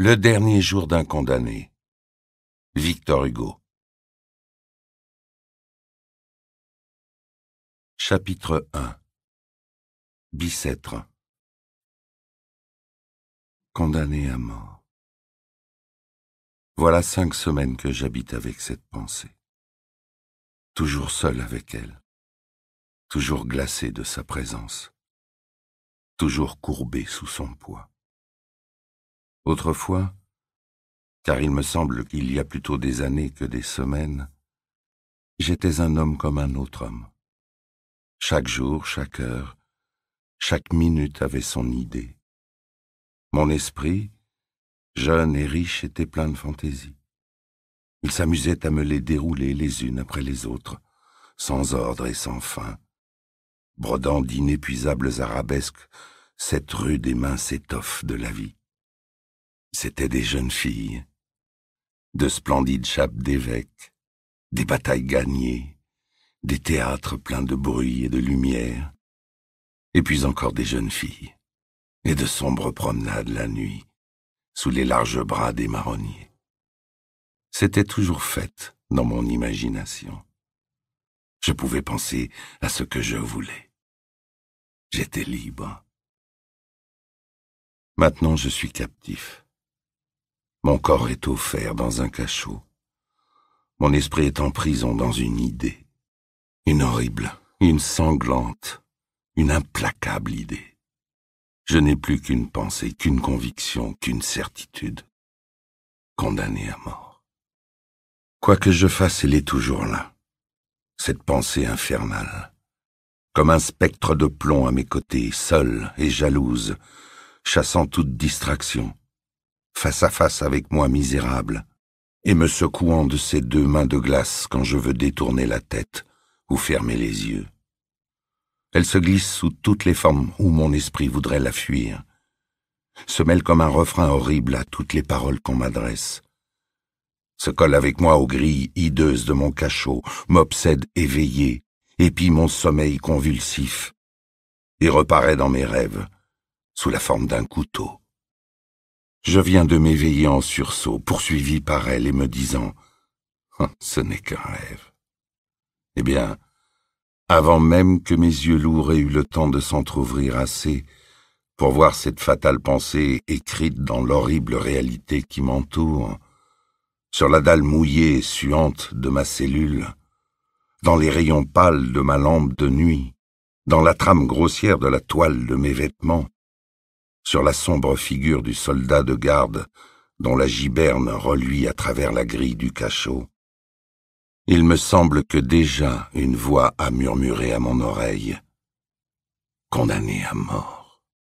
Le dernier jour d'un condamné. Victor Hugo. Chapitre 1 Bicêtre Condamné à mort. Voilà cinq semaines que j'habite avec cette pensée. Toujours seul avec elle. Toujours glacé de sa présence. Toujours courbé sous son poids. Autrefois, car il me semble qu'il y a plutôt des années que des semaines, j'étais un homme comme un autre homme. Chaque jour, chaque heure, chaque minute avait son idée. Mon esprit, jeune et riche, était plein de fantaisie. Il s'amusait à me les dérouler les unes après les autres, sans ordre et sans fin, brodant d'inépuisables arabesques cette rude et mince étoffe de la vie. C'étaient des jeunes filles, de splendides chapes d'évêques, des batailles gagnées, des théâtres pleins de bruit et de lumière, et puis encore des jeunes filles, et de sombres promenades la nuit, sous les larges bras des marronniers. C'était toujours fête dans mon imagination. Je pouvais penser à ce que je voulais. J'étais libre. Maintenant je suis captif. Mon corps est offert dans un cachot. Mon esprit est en prison dans une idée. Une horrible, une sanglante, une implacable idée. Je n'ai plus qu'une pensée, qu'une conviction, qu'une certitude. Condamné à mort. Quoi que je fasse, elle est toujours là. Cette pensée infernale. Comme un spectre de plomb à mes côtés, seule et jalouse, chassant toute distraction, face à face avec moi misérable, et me secouant de ses deux mains de glace quand je veux détourner la tête ou fermer les yeux. Elle se glisse sous toutes les formes où mon esprit voudrait la fuir, se mêle comme un refrain horrible à toutes les paroles qu'on m'adresse, se colle avec moi aux grilles hideuses de mon cachot, m'obsède éveillé, épie mon sommeil convulsif, et reparaît dans mes rêves sous la forme d'un couteau. Je viens de m'éveiller en sursaut, poursuivi par elle et me disant hein, Ce n'est qu'un rêve. Eh bien, avant même que mes yeux lourds aient eu le temps de s'entr'ouvrir assez pour voir cette fatale pensée écrite dans l'horrible réalité qui m'entoure, sur la dalle mouillée et suante de ma cellule, dans les rayons pâles de ma lampe de nuit, dans la trame grossière de la toile de mes vêtements, sur la sombre figure du soldat de garde dont la giberne reluit à travers la grille du cachot. Il me semble que déjà une voix a murmuré à mon oreille. Condamné à mort.